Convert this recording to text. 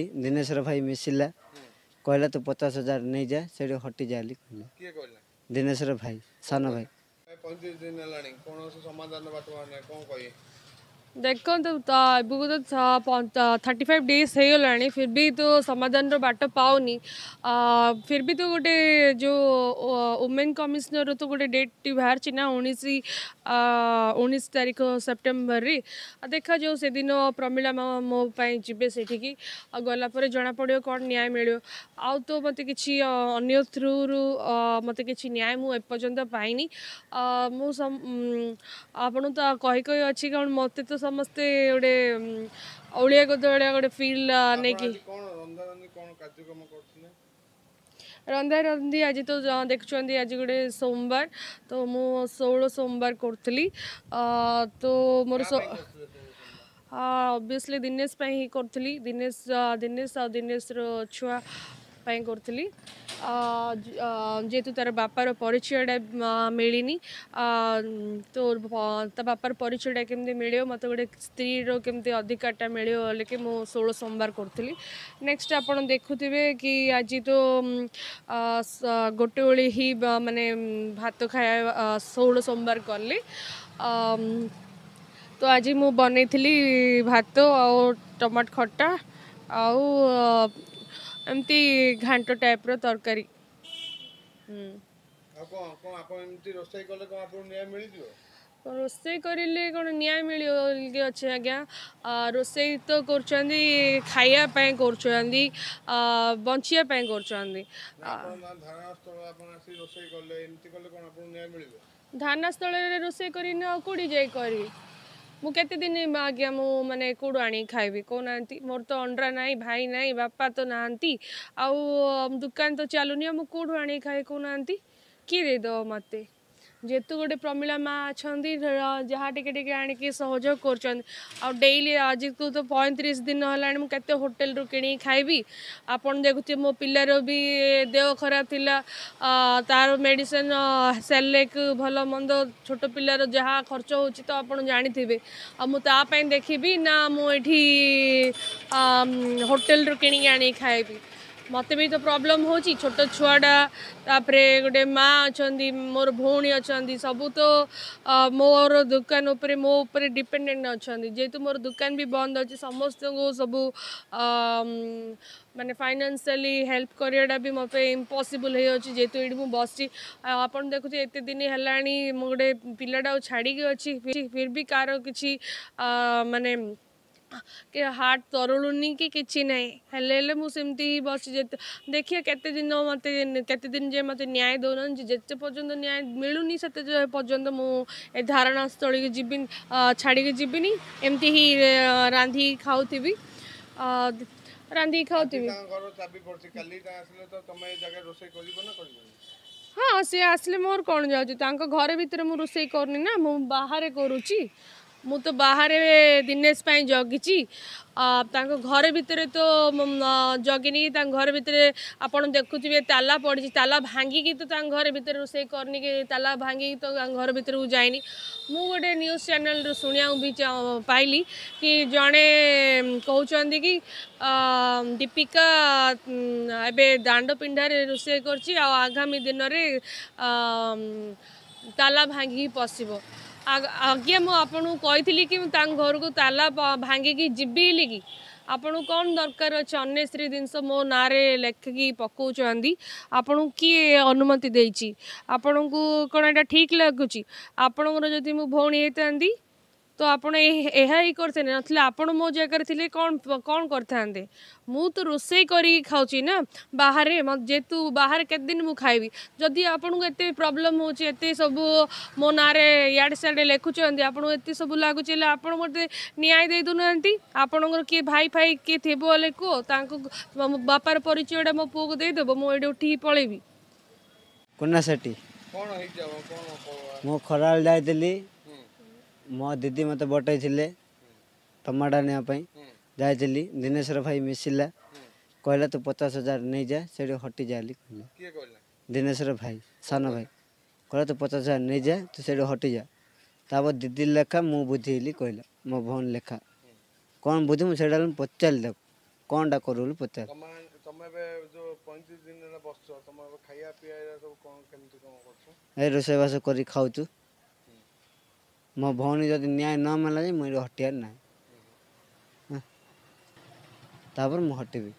କହିଲି ଦିନେଶ୍ୱର ଭାଇ ମିଶିଲା କହିଲା ତୁ ପଚାଶ ହଜାର ନେଇଯା ସେଇଠି ହଟିଯାଲି କହିଲା ଦିନେଶ୍ୱର ଭାଇ ସାନ ଭାଇ ପଇଁତିରିଶ ଦିନ ହେଲାଣି କୌଣସି ସମାଧାନ ବାଟ କ'ଣ କହିବେ देखो एबू तो थर्टी फाइव डेज हो फिर भी तो समाधान रट पाऊनी फिर भी तो गोटे जो वुमेन कमिशनर तो गोटे डेट टी बाहर ना उन्नीस उन्नीस तारीख सेप्टेम्बर देखा जो से दिन प्रमिला मोपाई जी से गलापर जना पड़ो कौन न्याय मिलो आ तो मत कि अन्य थ्रू रु मत कि न्याय मुझे पाईनी मु आप कही कही अच्छी कौन मत तो समस्ते गोटे अलिया गदिया गोटे फिल नहीं रंधा रंधी आज तो देखुं आज गोटे सोमवार तो मुझ सोमवार करी तो मोर ओबली दिनेश करी दिनेश दिनेश दिनेश छुआ करी যেহেতু তার বাপার পরিচয়টা মিলিনি তো তা বাপার পরিচয়টা কেমতি মিলে মতো গোটে স্ত্রীর কেমতি অধিকারটা মিলে বলে কি মু ষোল সোমবার করুলি নেক্সট আপনার দেখুবে কি আজ তো গোটে ওলি হি মানে ভাত খাওয়া ষোল সোমবার কলি তো আজ মু বনাইলি ভাত ও টমাট খটা আও एमती घंटो टाइप रो तरकारी हम को को आपन एमती रोसई करले को आपन न्याय मिली दियो रोसे करले कोन न्याय मिलियो के अछे रोसे तो करचंदी खाइया पय करचंदी बंचिया पय रोसे करले ମୁଁ କେତେ ଦିନ ଆଜ୍ଞା ମୁଁ ମାନେ କେଉଁଠୁ ଆଣିକି ଖାଇବି କହୁନାହାନ୍ତି ମୋର ତ ଅଣ୍ଡା ନାହିଁ ଭାଇ ନାହିଁ ବାପା ତ ନାହାନ୍ତି ଆଉ ଦୋକାନ ତ ଚାଲୁନି ଆଉ ମୁଁ କେଉଁଠୁ ଆଣିକି ଖାଇ କହୁନାହାନ୍ତି କିଏ ଦେଇଦେବ ମୋତେ ଯେହେତୁ ଗୋଟେ ପ୍ରମିଳା ମା ଅଛନ୍ତି ଯାହା ଟିକେ ଟିକେ ଆଣିକି ସହଯୋଗ କରୁଛନ୍ତି ଆଉ ଡେଇଲି ଆଜିକୁ ତ ପଇଁତିରିଶ ଦିନ ହେଲାଣି ମୁଁ କେତେ ହୋଟେଲରୁ କିଣିକି ଖାଇବି ଆପଣ ଦେଖୁଥିବେ ମୋ ପିଲାର ବି ଦେହ ଖରାପ ଥିଲା ତାର ମେଡ଼ିସିନ୍ ସେଲେକ୍ ଭଲ ମନ୍ଦ ଛୋଟ ପିଲାର ଯାହା ଖର୍ଚ୍ଚ ହେଉଛି ତ ଆପଣ ଜାଣିଥିବେ ଆଉ ମୁଁ ତା ପାଇଁ ଦେଖିବି ନା ମୁଁ ଏଠି ହୋଟେଲରୁ କିଣିକି ଆଣିକି ଖାଇବି ମୋତେ ବି ତ ପ୍ରୋବ୍ଲେମ୍ ହେଉଛି ଛୋଟ ଛୁଆଟା ତାପରେ ଗୋଟେ ମା ଅଛନ୍ତି ମୋର ଭଉଣୀ ଅଛନ୍ତି ସବୁ ତ ମୋର ଦୋକାନ ଉପରେ ମୋ ଉପରେ ଡିପେଣ୍ଡେଣ୍ଟ ଅଛନ୍ତି ଯେହେତୁ ମୋର ଦୋକାନ ବି ବନ୍ଦ ଅଛି ସମସ୍ତଙ୍କୁ ସବୁ ମାନେ ଫାଇନାନ୍ସିଆଲି ହେଲ୍ପ କରିବାଟା ବି ମୋ ପାଇଁ ଇମ୍ପସିବୁଲ୍ ହେଇଅଛି ଯେହେତୁ ଏଇଠି ମୁଁ ବସିଛି ଆଉ ଆପଣ ଦେଖୁଥିବେ ଏତେ ଦିନ ହେଲାଣି ମୁଁ ଗୋଟେ ପିଲାଟା ଆଉ ଛାଡ଼ିକି ଅଛି ଫିର୍ ବି କାହାର କିଛି ମାନେ କି ହାର୍ଟ ତରଳୁନି କି କିଛି ନାହିଁ ହେଲେ ହେଲେ ମୁଁ ସେମିତି ବସି ଯେତେ ଦେଖିବା କେତେ ଦିନ ମୋତେ କେତେ ଦିନ ଯେ ମୋତେ ନ୍ୟାୟ ଦେଉନାହାନ୍ତି ଯେତେ ପର୍ଯ୍ୟନ୍ତ ନ୍ୟାୟ ମିଳୁନି ସେତେ ପର୍ଯ୍ୟନ୍ତ ମୁଁ ଏ ଧାରଣାସ୍ଥଳୀକୁ ଯିବି ଛାଡ଼ିକି ଯିବିନି ଏମିତି ହିଁ ରାନ୍ଧିକି ଖାଉଥିବି ରାନ୍ଧିକି ଖାଉଥିବି ହଁ ସିଏ ଆସିଲେ ମୋର କ'ଣ ଯାଉଛି ତାଙ୍କ ଘର ଭିତରେ ମୁଁ ରୋଷେଇ କରୁନି ନା ମୁଁ ବାହାରେ କରୁଛି ମୁଁ ତ ବାହାରେ ଦିନେଶ ପାଇଁ ଜଗିଛି ତାଙ୍କ ଘର ଭିତରେ ତ ଜଗିନି ତାଙ୍କ ଘର ଭିତରେ ଆପଣ ଦେଖୁଥିବେ ତାଲା ପଡ଼ିଛି ତାଲା ଭାଙ୍ଗିକି ତ ତାଙ୍କ ଘର ଭିତରେ ରୋଷେଇ କରିନି କି ତାଲା ଭାଙ୍ଗିକି ତ ତାଙ୍କ ଘର ଭିତରକୁ ଯାଇନି ମୁଁ ଗୋଟେ ନ୍ୟୁଜ୍ ଚ୍ୟାନେଲ୍ରୁ ଶୁଣିବାକୁ ବି ପାଇଲି କି ଜଣେ କହୁଛନ୍ତି କି ଦୀପିକା ଏବେ ଦାଣ୍ଡ ପିଣ୍ଡାରେ ରୋଷେଇ କରିଛି ଆଉ ଆଗାମୀ ଦିନରେ ତାଲା ଭାଙ୍ଗିକି ପଶିବ ଆଜ୍ଞା ମୁଁ ଆପଣଙ୍କୁ କହିଥିଲି କି ମୁଁ ତାଙ୍କ ଘରକୁ ତାଲା ଭାଙ୍ଗିକି ଯିବି ବୋଲିକି ଆପଣଙ୍କୁ କ'ଣ ଦରକାର ଅଛି ଅନେଶ୍ରୀ ଜିନିଷ ମୋ ନାଁରେ ଲେଖିକି ପକାଉଛନ୍ତି ଆପଣଙ୍କୁ କିଏ ଅନୁମତି ଦେଇଛି ଆପଣଙ୍କୁ କ'ଣ ଏଇଟା ଠିକ୍ ଲାଗୁଛି ଆପଣଙ୍କର ଯଦି ମୁଁ ଭଉଣୀ ହେଇଥାନ୍ତି ତ ଆପଣ ଏହା ହିଁ କରିଥାନ୍ତେ ନଥିଲେ ଆପଣ ମୋ ଜାଗାରେ ଥିଲେ କ'ଣ କ'ଣ କରିଥାନ୍ତେ ମୁଁ ତ ରୋଷେଇ କରିକି ଖାଉଛି ନା ବାହାରେ ଯେହେତୁ ବାହାରେ କେତେ ଦିନ ମୁଁ ଖାଇବି ଯଦି ଆପଣଙ୍କୁ ଏତେ ପ୍ରୋବ୍ଲେମ୍ ହେଉଛି ଏତେ ସବୁ ମୋ ନାଁରେ ଇଆଡ଼େ ସିଆଡ଼େ ଲେଖୁଛନ୍ତି ଆପଣଙ୍କୁ ଏତେ ସବୁ ଲାଗୁଛି ହେଲେ ଆପଣ ମୋତେ ନ୍ୟାୟ ଦେଇ ଦେଉନାହାନ୍ତି ଆପଣଙ୍କର କିଏ ଭାଇ ଫାଇ କିଏ ଥିବ ହେଲେ କୁହ ତାଙ୍କୁ ବାପାର ପରିଚୟଟା ମୋ ପୁଅକୁ ଦେଇଦେବ ମୁଁ ଏଇଠି ଉଠିକି ପଳେଇବି କୁନା ସେଠି ମୁଁ ଖରାବେଳେ ଯାଇଥିଲି ମୋ ଦିଦି ମୋତେ ବଟେଇଥିଲେ ଟମାଟୋ ଆଣିବା ପାଇଁ ଯାଇଥିଲି ଦିନେଶ୍ୱର ଭାଇ ମିଶିଲା କହିଲା ତୁ ପଚାଶ ହଜାର ନେଇଯା ସେଇଠି ହଟିଯା ବୋଲି କହିଲା ଦିନେଶ୍ୱର ଭାଇ ସାନ ଭାଇ କହିଲା ତୁ ପଚାଶ ହଜାର ନେଇଯା ତୁ ସେଇଠି ହଟିଯା ତାପରେ ଦିଦି ଲେଖା ମୁଁ ବୁଝେଇଲି କହିଲା ମୋ ଭଉଣୀ ଲେଖା କ'ଣ ବୁଝି ମୁଁ ସେଇଟା ମୁଁ ପଚାରିଲି ତାକୁ କ'ଣଟା କରୁ ବୋଲି ପଚାରିଲି ଏ ରୋଷେଇବାସ କରି ଖାଉଛୁ म भणी जुन न्याय न मेला म हटाएर नै तटे